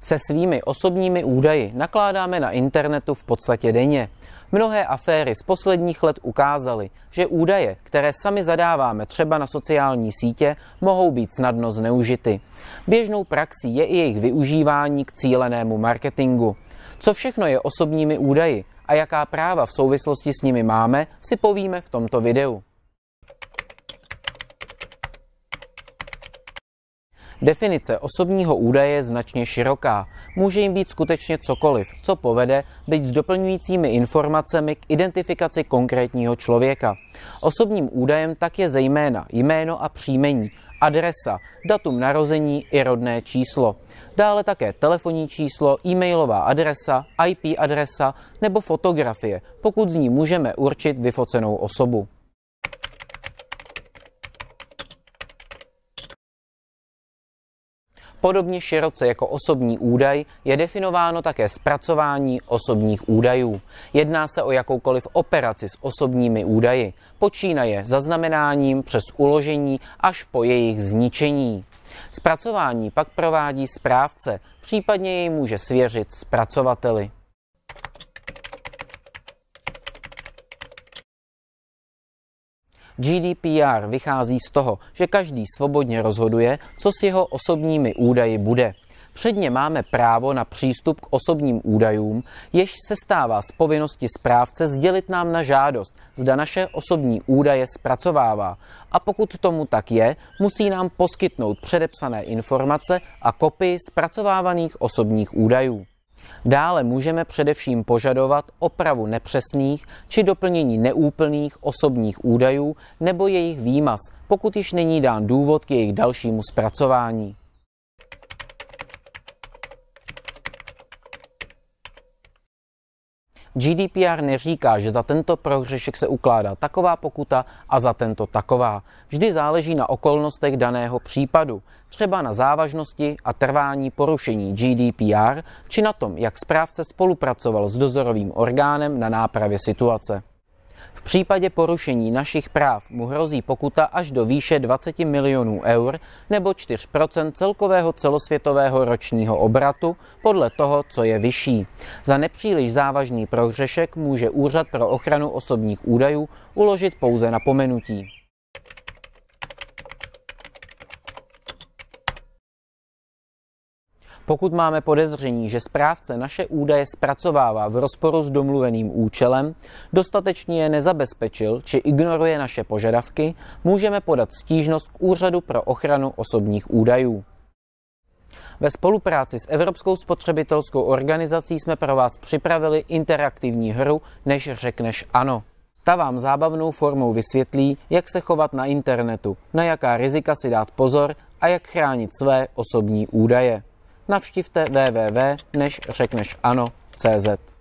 Se svými osobními údaji nakládáme na internetu v podstatě denně. Mnohé aféry z posledních let ukázaly, že údaje, které sami zadáváme třeba na sociální sítě, mohou být snadno zneužity. Běžnou praxí je i jejich využívání k cílenému marketingu. Co všechno je osobními údaji a jaká práva v souvislosti s nimi máme, si povíme v tomto videu. Definice osobního údaje je značně široká. Může jim být skutečně cokoliv, co povede, být s doplňujícími informacemi k identifikaci konkrétního člověka. Osobním údajem tak je zejména jméno a příjmení, adresa, datum narození i rodné číslo. Dále také telefonní číslo, e-mailová adresa, IP adresa nebo fotografie, pokud z ní můžeme určit vyfocenou osobu. Podobně široce jako osobní údaj je definováno také zpracování osobních údajů. Jedná se o jakoukoliv operaci s osobními údaji. Počínaje zaznamenáním přes uložení až po jejich zničení. Zpracování pak provádí správce, případně jej může svěřit zpracovateli. GDPR vychází z toho, že každý svobodně rozhoduje, co s jeho osobními údaji bude. Předně máme právo na přístup k osobním údajům, jež se stává z povinnosti správce sdělit nám na žádost, zda naše osobní údaje zpracovává. A pokud tomu tak je, musí nám poskytnout předepsané informace a kopii zpracovávaných osobních údajů. Dále můžeme především požadovat opravu nepřesných či doplnění neúplných osobních údajů nebo jejich výmaz, pokud již není dán důvod k jejich dalšímu zpracování. GDPR neříká, že za tento prohřešek se ukládá taková pokuta a za tento taková. Vždy záleží na okolnostech daného případu, třeba na závažnosti a trvání porušení GDPR, či na tom, jak správce spolupracoval s dozorovým orgánem na nápravě situace. V případě porušení našich práv mu hrozí pokuta až do výše 20 milionů eur nebo 4 celkového celosvětového ročního obratu podle toho, co je vyšší. Za nepříliš závažný prohřešek může Úřad pro ochranu osobních údajů uložit pouze napomenutí. Pokud máme podezření, že správce naše údaje zpracovává v rozporu s domluveným účelem, dostatečně je nezabezpečil či ignoruje naše požadavky, můžeme podat stížnost k Úřadu pro ochranu osobních údajů. Ve spolupráci s Evropskou spotřebitelskou organizací jsme pro vás připravili interaktivní hru Než řekneš ano. Ta vám zábavnou formou vysvětlí, jak se chovat na internetu, na jaká rizika si dát pozor a jak chránit své osobní údaje navštivte www, než řekneš ano, CZ.